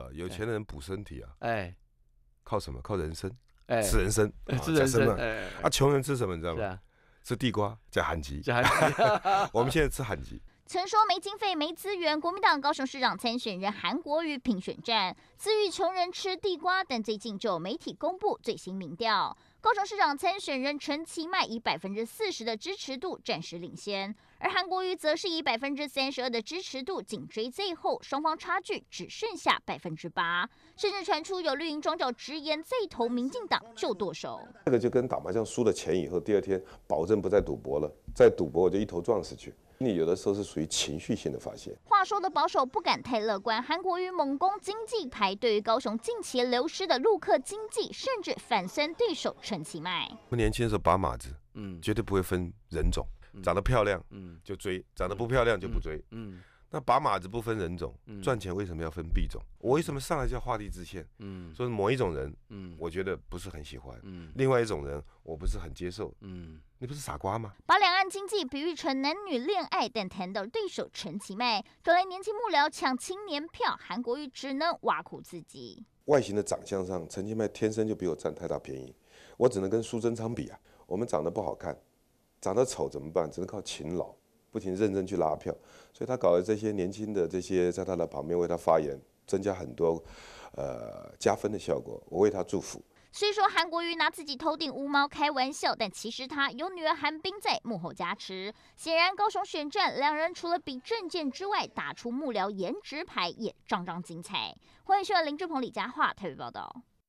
呃，有钱的人补身体啊，哎，靠什么？靠人参，吃人参，吃人参。哎，啊，穷人吃什么？你知道吗？吃地瓜加韩鸡，加寒鸡。我们现在吃韩鸡。曾说没经费、没资源，国民党高雄市长参选人韩国瑜，评选战自愈穷人吃地瓜，但最近就有媒体公布最新民调。高雄市长参选人陈其迈以百分之四十的支持度暂时领先，而韩国瑜则是以百分之三十二的支持度紧追最后，双方差距只剩下百分之八，甚至传出有绿营庄脚直言再投民进党就剁手。这个就跟打麻将输了钱以后，第二天保证不再赌博了，再赌博我就一头撞死去。你有的时候是属于情绪性的发泄。话说的保守不敢太乐观，韩国欲猛攻经济牌，对于高雄近期流失的陆客经济，甚至反酸对手陈其迈。我年轻的时候把马子，嗯，绝对不会分人种，长得漂亮，嗯，就追；长得不漂亮就不追，嗯。那把马子不分人种，赚钱为什么要分 B 种？我为什么上来就要画地自限？嗯，以某一种人，嗯，我觉得不是很喜欢。嗯，另外一种人，我不是很接受。嗯，你不是傻瓜吗？把两岸经济比喻成男女恋爱，但谈到对手陈其迈，找来年轻幕僚抢青年票，韩国瑜只能挖苦自己。外形的长相上，陈其迈天生就比我占太大便宜，我只能跟苏贞昌比啊。我们长得不好看，长得丑怎么办？只能靠勤劳。不停认真去拉票，所以他搞的这些年轻的这些在他的旁边为他发言，增加很多，呃加分的效果。我为他祝福。虽说韩国瑜拿自己头顶乌毛开玩笑，但其实他有女儿韩冰在幕后加持。显然高雄选战，两人除了比证件之外，打出幕僚颜值牌也张张精彩。欢迎收看林志鹏、李佳桦台北报道。